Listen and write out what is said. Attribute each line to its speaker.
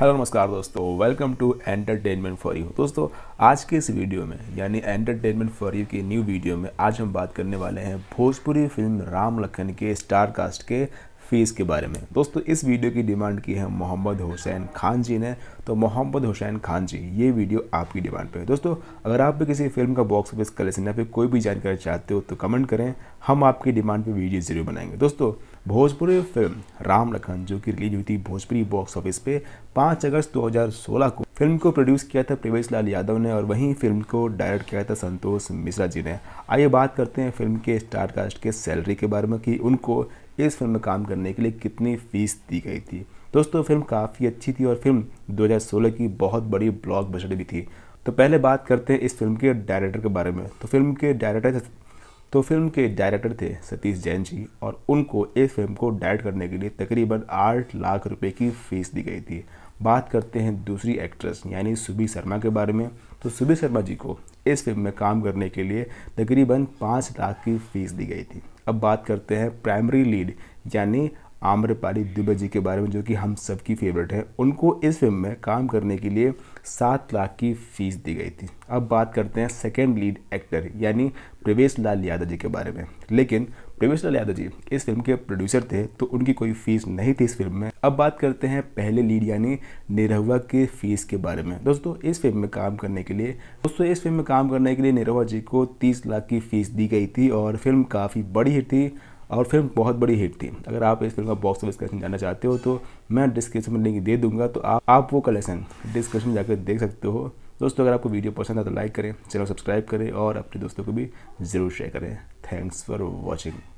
Speaker 1: hello नमस्कार दोस्तों welcome to entertainment for you दोस्तों आज के इस वीडियो में यानी एंटरटेनमेंट फॉर यू की न्यू वीडियो में आज हम बात करने वाले हैं भोजपुरी फिल्म राम लखन के स्टार कास्ट के फ़ीस के बारे में दोस्तों इस वीडियो की डिमांड की है मोहम्मद हुसैन खान जी ने तो मोहम्मद हुसैन खान जी ये वीडियो आपकी डिमांड पे है दोस्तों अगर आप भी किसी फिल्म का बॉक्स ऑफिस कलेक्शन या फिर कोई भी जानकारी चाहते हो तो कमेंट करें हम आपकी डिमांड पे वीडियो ज़रूर बनाएंगे दोस्तों भोजपुरी फिल्म राम लखन जो कि रिलीज हुई थी भोजपुरी बॉक्स ऑफिस पे पाँच अगस्त दो को फिल्म को प्रोड्यूस किया था प्रवेश लाल यादव ने और वहीं फिल्म को डायरेक्ट किया था संतोष मिश्रा जी ने आइए बात करते हैं फिल्म के स्टार कास्ट के सैलरी के बारे में कि उनको इस फिल्म में काम करने के लिए कितनी फीस दी गई थी दोस्तों फिल्म काफ़ी अच्छी थी और फिल्म 2016 की बहुत बड़ी ब्लॉक भी थी तो पहले बात करते हैं इस फिल्म के डायरेक्टर के बारे में तो फिल्म के डायरेक्टर तो फिल्म के डायरेक्टर थे सतीश जैन जी और उनको इस फिल्म को डायरेक्ट करने के लिए तकरीबन आठ लाख रुपए की फीस दी गई थी बात करते हैं दूसरी एक्ट्रेस यानी सुबह शर्मा के बारे में तो सुबह शर्मा जी को इस फिल्म में काम करने के लिए तकरीबन पाँच लाख की फीस दी गई थी अब बात करते हैं प्राइमरी लीड यानी आम्रपाली दुबे जी के बारे में जो कि हम सबकी फेवरेट है उनको इस फिल्म में काम करने के लिए सात लाख की फीस दी गई थी अब बात करते हैं सेकेंड लीड एक्टर यानी प्रवेश लाल यादव जी के बारे में लेकिन प्रवेश लाल यादव जी इस फिल्म के प्रोड्यूसर थे तो उनकी कोई फीस नहीं थी इस फिल्म में अब बात करते हैं पहले लीड यानी निरहुआ की फीस के बारे में दोस्तों इस फिल्म में काम करने के लिए दोस्तों इस फिल्म में काम करने के लिए निरहुआ जी को तीस लाख की फीस दी गई थी और फिल्म काफ़ी बड़ी हिट थी और फिल्म बहुत बड़ी हिट थी अगर आप इस फिल्म का बॉक्स ऑफिस कलेक्शन जानना चाहते हो तो मैं डिस्क्रिप्शन में लिंक दे दूंगा तो आप आप वो कलेक्शन डिस्क्रिप्शन में जाकर देख सकते हो दोस्तों अगर आपको वीडियो पसंद आए तो लाइक करें चैनल सब्सक्राइब करें और अपने दोस्तों को भी ज़रूर शेयर करें थैंक्स फॉर वॉचिंग